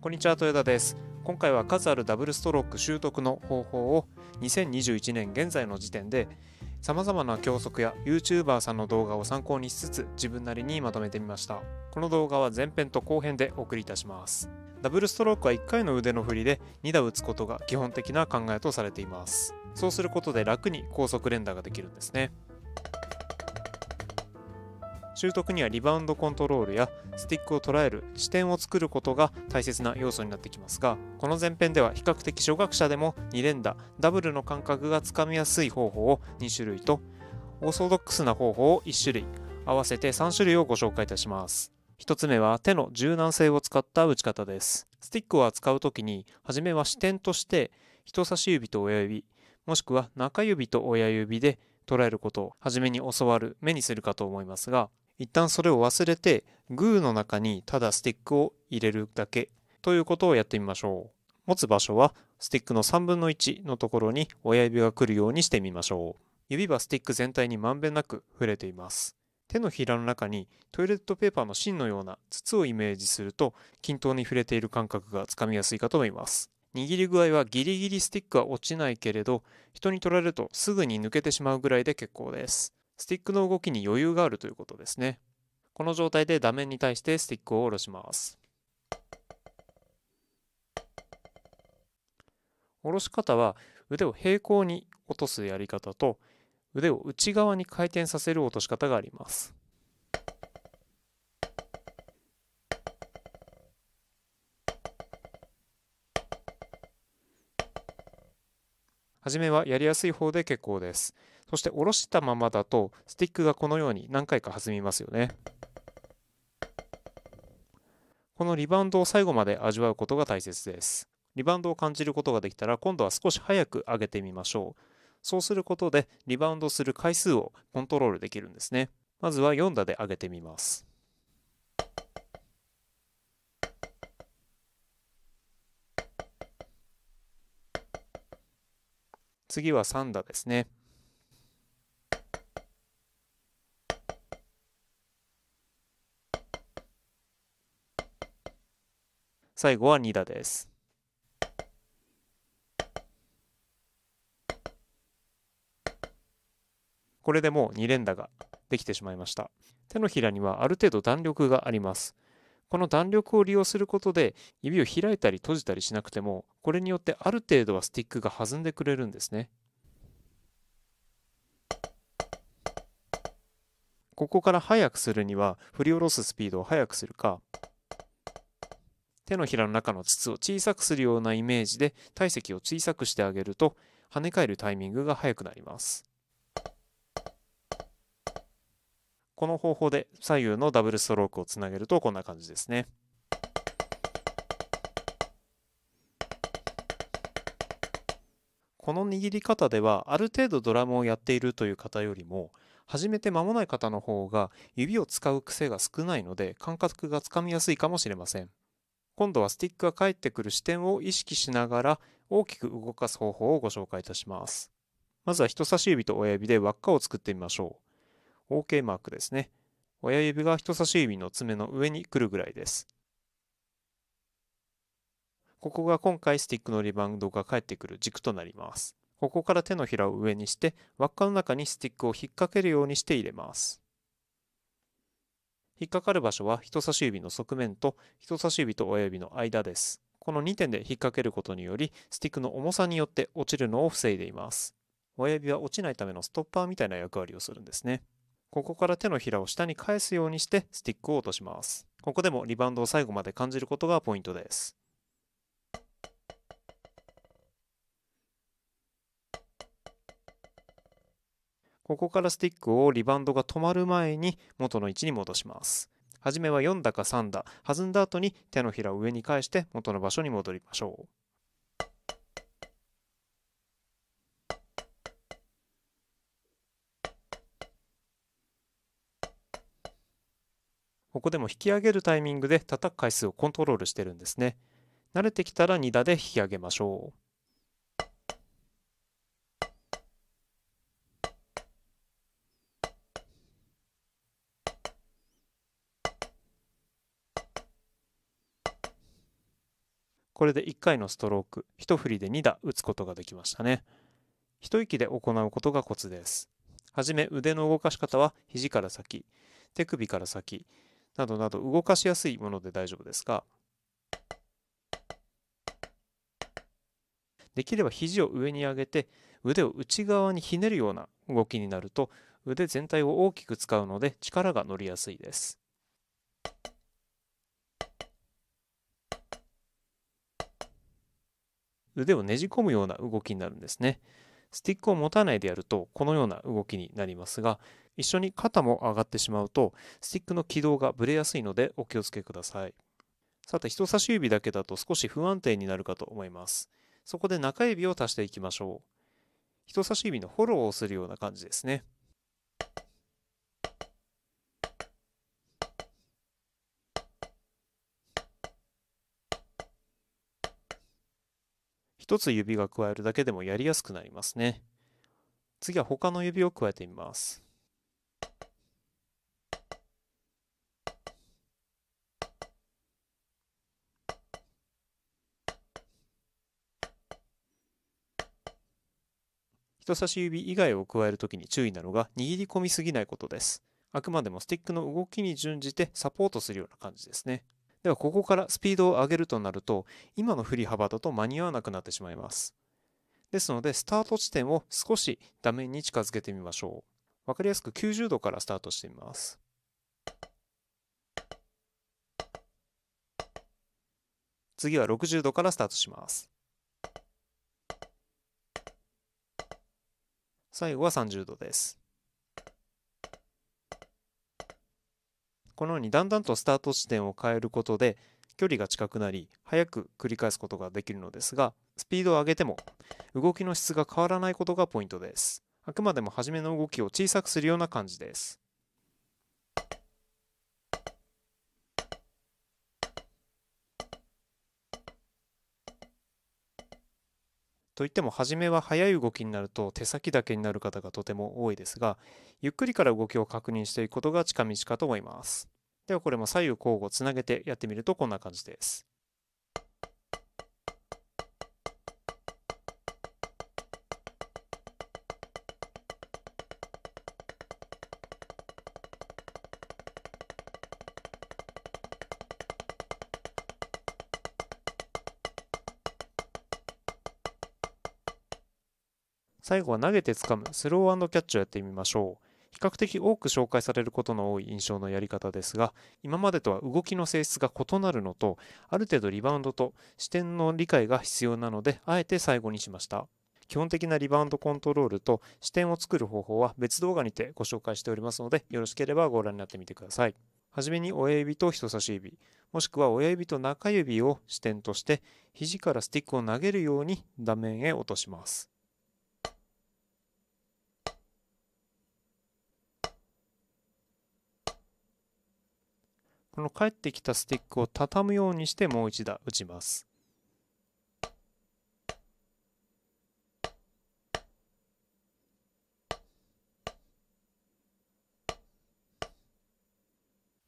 こんにちは、豊田です。今回は数あるダブルストローク習得の方法を2021年現在の時点で様々な教則や YouTuber さんの動画を参考にしつつ自分なりにまとめてみました。この動画は前編と後編でお送りいたします。ダブルストロークは1回の腕の振りで2打打つことが基本的な考えとされています。そうすることで楽に高速連打ができるんですね。習得にはリバウンドコントロールやスティックを捉える視点を作ることが大切な要素になってきますがこの前編では比較的初学者でも2連打ダブルの感覚がつかみやすい方法を2種類とオーソドックスな方法を1種類合わせて3種類をご紹介いたします1つ目は手の柔軟性を使った打ち方ですスティックを扱う時に初めは視点として人差し指と親指もしくは中指と親指で捉えることを初めに教わる目にするかと思いますが一旦それを忘れてグーの中にただスティックを入れるだけということをやってみましょう持つ場所はスティックの3分の1のところに親指が来るようにしてみましょう指はスティック全体にまんべんなく触れています手のひらの中にトイレットペーパーの芯のような筒をイメージすると均等に触れている感覚がつかみやすいかと思います握り具合はギリギリスティックは落ちないけれど人に取られるとすぐに抜けてしまうぐらいで結構ですスティックの動きに余裕があるということですね。この状態で打面に対してスティックを下ろします。下ろし方は腕を平行に落とすやり方と腕を内側に回転させる落とし方があります。初めはやりやすい方で結構です。そして下ろしたままだとスティックがこのように何回か弾みますよねこのリバウンドを最後まで味わうことが大切ですリバウンドを感じることができたら今度は少し早く上げてみましょうそうすることでリバウンドする回数をコントロールできるんですねまずは4打で上げてみます次は3打ですね最後は2打です。これでもう2連打ができてしまいました。手のひらにはある程度弾力があります。この弾力を利用することで指を開いたり閉じたりしなくてもこれによってある程度はスティックが弾んでくれるんですね。ここから速くするには振り下ろすスピードを速くするか手のひらの中の筒を小さくするようなイメージで体積を小さくしてあげると跳ね返るタイミングが速くなりますこの方法で左右のダブルストロークをつなげるとこんな感じですねこの握り方ではある程度ドラムをやっているという方よりも始めて間もない方の方が指を使う癖が少ないので感覚がつかみやすいかもしれません今度はスティックが返ってくる視点を意識しながら大きく動かす方法をご紹介いたします。まずは人差し指と親指で輪っかを作ってみましょう。OK マークですね。親指が人差し指の爪の上に来るぐらいです。ここが今回スティックのリバウンドが返ってくる軸となります。ここから手のひらを上にして輪っかの中にスティックを引っ掛けるようにして入れます。引っかかる場所は人差し指の側面と人差し指と親指の間です。この2点で引っ掛けることにより、スティックの重さによって落ちるのを防いでいます。親指は落ちないためのストッパーみたいな役割をするんですね。ここから手のひらを下に返すようにしてスティックを落とします。ここでもリバウンドを最後まで感じることがポイントです。ここからスティックをリバウンドが止まる前に元の位置に戻します。はじめは4打か3打、弾んだ後に手のひらを上に返して元の場所に戻りましょう。ここでも引き上げるタイミングで叩く回数をコントロールしてるんですね。慣れてきたら2打で引き上げましょう。これで1回のストローク1振りで2打打つことができましたね一息で行うことがコツですはじめ腕の動かし方は肘から先手首から先などなど動かしやすいもので大丈夫ですができれば肘を上に上げて腕を内側にひねるような動きになると腕全体を大きく使うので力が乗りやすいです。腕をねじ込むような動きになるんですね。スティックを持たないでやるとこのような動きになりますが一緒に肩も上がってしまうとスティックの軌道がぶれやすいのでお気をつけくださいさて人差し指だけだと少し不安定になるかと思いますそこで中指を足していきましょう人差し指のフォローをするような感じですね1つ指が加えるだけでもやりやすくなりますね。次は他の指を加えてみます。人差し指以外を加えるときに注意なのが握り込みすぎないことです。あくまでもスティックの動きに準じてサポートするような感じですね。ではここからスピードを上げるとなると今の振り幅だと間に合わなくなってしまいますですのでスタート地点を少し画面に近づけてみましょうわかりやすく90度からスタートしてみます次は60度からスタートします最後は30度ですこのようにだんだんとスタート地点を変えることで距離が近くなり早く繰り返すことができるのですがスピードを上げても動きの質が変わらないことがポイントですあくまでも初めの動きを小さくするような感じですといっても初めは早い動きになると手先だけになる方がとても多いですがゆっくりから動きを確認していくことが近道かと思いますではこれも左右交互つなげてやってみるとこんな感じです最後は投げて掴むスローキャッチをやってみましょう。比較的多く紹介されることの多い印象のやり方ですが今までとは動きの性質が異なるのとある程度リバウンドと視点の理解が必要なのであえて最後にしました基本的なリバウンドコントロールと視点を作る方法は別動画にてご紹介しておりますのでよろしければご覧になってみてくださいはじめに親指と人差し指もしくは親指と中指を視点として肘からスティックを投げるように画面へ落としますこの返ってきたスティックを畳むようにしてもう一打打ちます。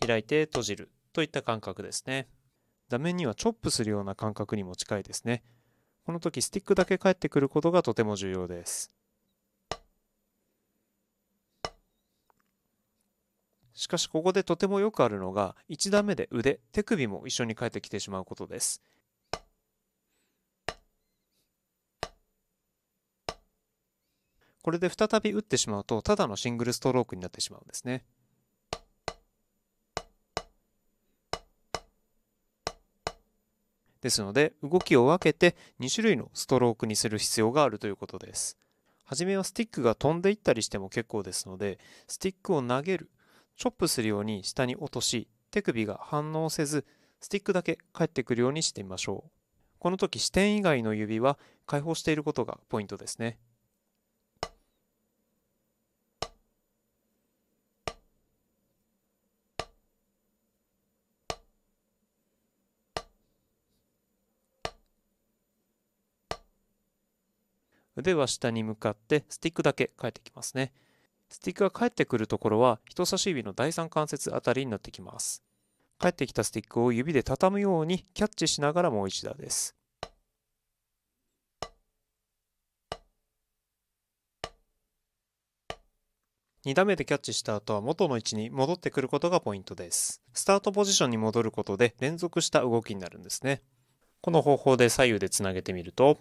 開いて閉じるといった感覚ですね。座面にはチョップするような感覚にも近いですね。この時スティックだけ返ってくることがとても重要です。しかしここでとてもよくあるのが1段目で腕手首も一緒に返ってきてしまうことですこれで再び打ってしまうとただのシングルストロークになってしまうんですねですので動きを分けて2種類のストロークにする必要があるということです初めはスティックが飛んでいったりしても結構ですのでスティックを投げるチョップするように下に落とし、手首が反応せず、スティックだけ返ってくるようにしてみましょう。この時、視点以外の指は解放していることがポイントですね。腕は下に向かってスティックだけ変えていきますね。スティックが返ってくるところは人差し指の第三関節あたりになってきます。返ってきたスティックを指で畳むようにキャッチしながらもう一打です。2打目でキャッチした後は元の位置に戻ってくることがポイントです。スタートポジションに戻ることで連続した動きになるんですね。この方法で左右でつなげてみると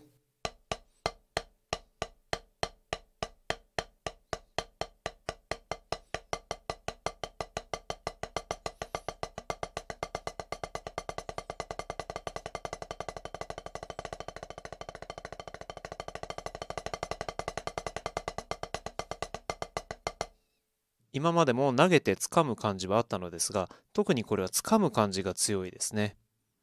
今までも投げて掴む感じはあったのですが、特にこれは掴む感じが強いですね。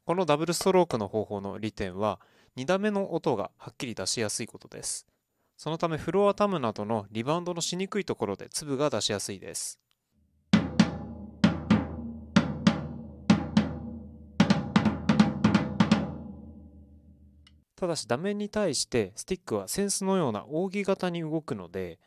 このダブルストロークの方法の利点は、2打目の音がはっきり出しやすいことです。そのためフロアタムなどのリバウンドのしにくいところで粒が出しやすいです。ただし打面に対してスティックはセンスのような扇形に動くので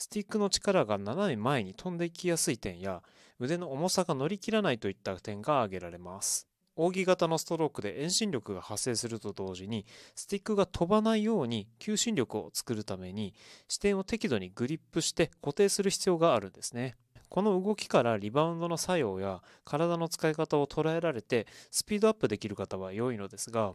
スティックの力が斜め前に飛んでいきやすい点や腕の重さが乗り切らないといった点が挙げられます扇形のストロークで遠心力が発生すると同時にスティックが飛ばないように求心力を作るために視点を適度にグリップして固定する必要があるんですねこの動きからリバウンドの作用や体の使い方を捉えられてスピードアップできる方は良いのですが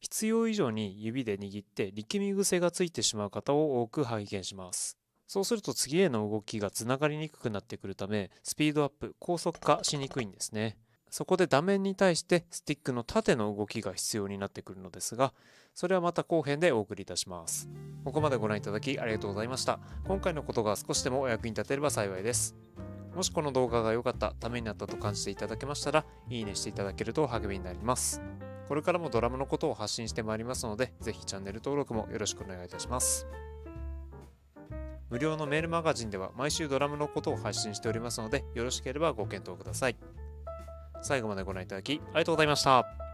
必要以上に指で握って力み癖がついてしまう方を多く拝見しますそうすると次への動きがつながりにくくなってくるためスピードアップ高速化しにくいんですねそこで画面に対してスティックの縦の動きが必要になってくるのですがそれはまた後編でお送りいたしますここまでご覧いただきありがとうございました今回のことが少しでもお役に立てれば幸いですもしこの動画が良かったためになったと感じていただけましたらいいねしていただけると励みになりますこれからもドラムのことを発信してまいりますので、是非チャンネル登録もよろしくお願いいたします。無料のメールマガジンでは毎週ドラムのことを配信しておりますので、よろしければご検討ください。最後までご覧いただきありがとうございました。